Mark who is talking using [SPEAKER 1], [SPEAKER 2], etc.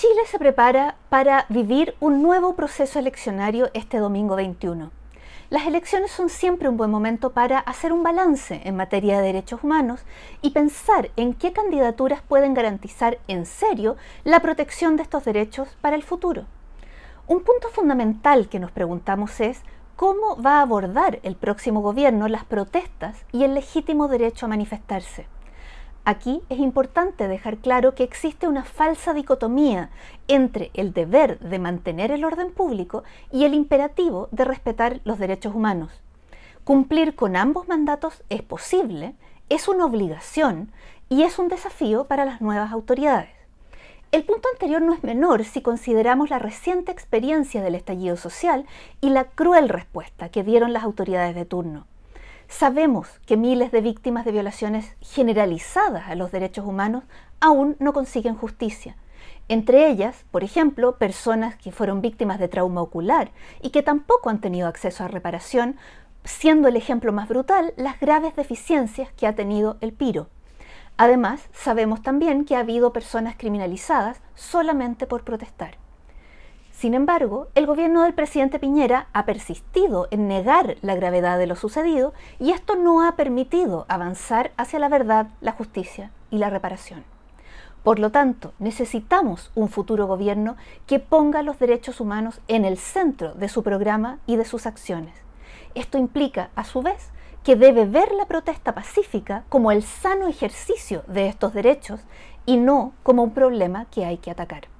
[SPEAKER 1] Chile se prepara para vivir un nuevo proceso eleccionario este domingo 21. Las elecciones son siempre un buen momento para hacer un balance en materia de derechos humanos y pensar en qué candidaturas pueden garantizar en serio la protección de estos derechos para el futuro. Un punto fundamental que nos preguntamos es cómo va a abordar el próximo gobierno las protestas y el legítimo derecho a manifestarse. Aquí es importante dejar claro que existe una falsa dicotomía entre el deber de mantener el orden público y el imperativo de respetar los derechos humanos. Cumplir con ambos mandatos es posible, es una obligación y es un desafío para las nuevas autoridades. El punto anterior no es menor si consideramos la reciente experiencia del estallido social y la cruel respuesta que dieron las autoridades de turno. Sabemos que miles de víctimas de violaciones generalizadas a los derechos humanos aún no consiguen justicia. Entre ellas, por ejemplo, personas que fueron víctimas de trauma ocular y que tampoco han tenido acceso a reparación, siendo el ejemplo más brutal las graves deficiencias que ha tenido el piro. Además, sabemos también que ha habido personas criminalizadas solamente por protestar. Sin embargo, el gobierno del presidente Piñera ha persistido en negar la gravedad de lo sucedido y esto no ha permitido avanzar hacia la verdad, la justicia y la reparación. Por lo tanto, necesitamos un futuro gobierno que ponga los derechos humanos en el centro de su programa y de sus acciones. Esto implica, a su vez, que debe ver la protesta pacífica como el sano ejercicio de estos derechos y no como un problema que hay que atacar.